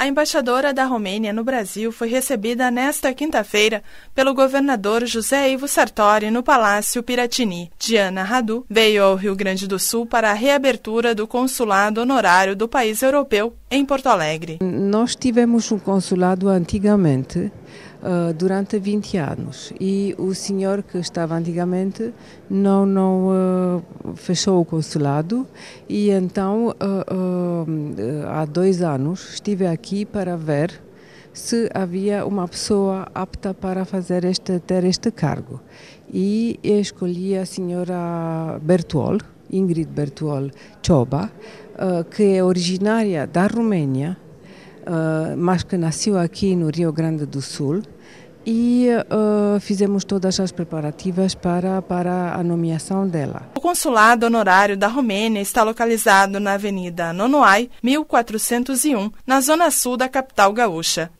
A embaixadora da Romênia no Brasil foi recebida nesta quinta-feira pelo governador José Ivo Sartori no Palácio Piratini. Diana Radu veio ao Rio Grande do Sul para a reabertura do consulado honorário do país europeu em Porto Alegre. Nós tivemos um consulado antigamente, eh, durante 20 anos, e o senhor que estava antigamente não, não eh, fechou o consulado, e então eh, há dois anos estive aqui para ver se havia uma pessoa apta para fazer este, ter este cargo. E escolhi a senhora Bertol, Ingrid Bertuol Cioba, eh, que é originária da Romênia, eh, mas que nasceu aqui no Rio Grande do Sul. E eh, fizemos todas as preparativas para, para a nomeação dela. O consulado honorário da Romênia está localizado na Avenida Nonoai, 1401, na zona sul da capital gaúcha.